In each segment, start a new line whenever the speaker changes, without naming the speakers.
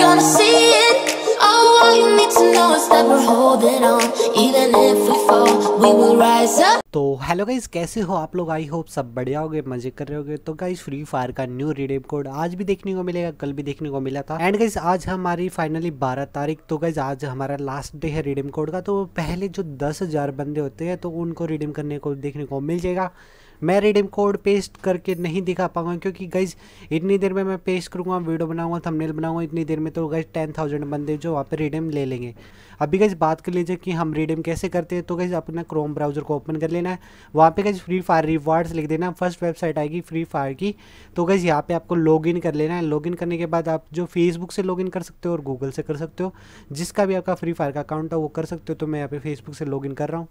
gonna see it Oh, all you need to know is that we're holding on Even if we fall, we will rise up तो hello guys कैसे हो आप लोग I hope सब बढ़िया होगे मजे कर रहे होगे तो गाइज फ्री फायर का न्यू रिडीम कोड आज भी देखने को मिलेगा कल भी देखने को मिला था एंड गाइज आज हमारी फाइनली 12 तारीख तो गाइज आज हमारा लास्ट डे है रिडीम कोड का तो पहले जो दस हजार बंदे होते हैं तो उनको रिडीम करने को देखने को मिल जाएगा मैं रिडीम कोड पेस्ट करके नहीं दिखा पाऊंगा क्योंकि गाइज इतनी देर में मैं पेस्ट करूँगा वीडियो बनाऊंगा थंबनेल बनाऊँगा इतनी देर में तो गाइज टेन थाउजेंड बंदे जो वहाँ पर रिडीम ले लेंगे अभी गाइज बात कर लीजिए कि हम रिडीम कैसे करते हैं तो गाइज अपना क्रोम ब्राउज़र को ओपन कर लेना है वहाँ पर गाइज फ्री फायर रिवार्ड्स लिख देना फर्स्ट वेबसाइट आएगी फ्री फायर की तो गाइज यहाँ पर आपको इन कर लेना है इन करने के बाद आप जो फेसबुक से इन कर सकते हो और गूगल से कर सकते हो जिसका भी आपका फ्री फायर का अकाउंट है वो कर सकते हो तो मैं यहाँ पे फेसबुक से लॉगिन कर रहा हूँ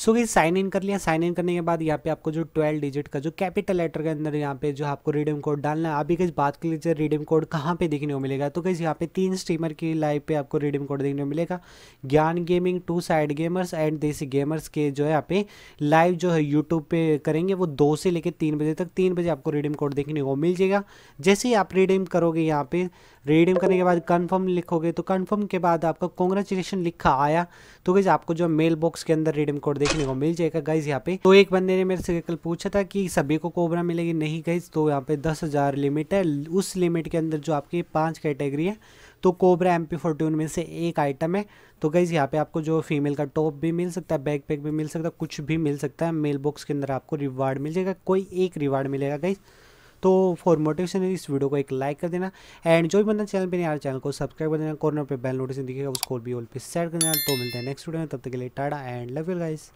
सो ये साइन इन कर लिया साइन इन करने के बाद यहाँ पे आपको जो ट्वेल्व डिजिट का जो कैपिटल लेटर के अंदर यहाँ पे जो आपको रिडीम कोड डालना है अभी किस बात कर लीजिए रिडीम कोड कहाँ पे देखने को मिलेगा तो कैसे यहाँ पे तीन स्ट्रीमर की लाइव पे आपको रिडीम कोड देखने को मिलेगा Gyan gaming two side gamers and Desi gamers के जो है यहाँ पे लाइव जो है यूट्यूब पे करेंगे वो दो से लेकर तीन बजे तक तीन बजे आपको रिडीम कोड देखने को मिल जाएगा जैसे ही आप रिडीम करोगे यहाँ पे रिडीम करने के बाद कन्फर्म लिखोगे तो कन्फर्म के बाद आपका कॉन्ग्रेचुलेसन लिखा आया तो कैसे आपको जो मेल बॉक्स के अंदर रिडीम कोड देख देखने को मिल जाएगा गाइज यहाँ पे तो एक बंदे ने मेरे से कल पूछा था कि सभी को कोबरा मिलेगी नहीं गाइज तो यहाँ पे दस हजार लिमिट है उस लिमिट के अंदर जो आपकी पांच कैटेगरी है तो कोबरा एम पी फोर्टीन में से एक आइटम है तो गाइज़ यहाँ पे आपको जो फीमेल का टॉप भी मिल सकता है बैक पैक भी मिल सकता है कुछ भी मिल सकता है मेल बॉक्स के अंदर आपको रिवार्ड मिल जाएगा कोई एक रिवार्ड मिलेगा गाइज़ तो फॉर मोटिवेशन इस वीडियो को एक लाइक कर देना एंड जो भी बंदा चैनल पे नहीं आ चैनल को सब्सक्राइब कर देना कॉर्नर पे बेल नोटिफिकेशन दिखेगा उसको भी ऑल पे सेट कर देना तो मिलते हैं नेक्स्ट वीडियो में तब तक के लिए tata and love you guys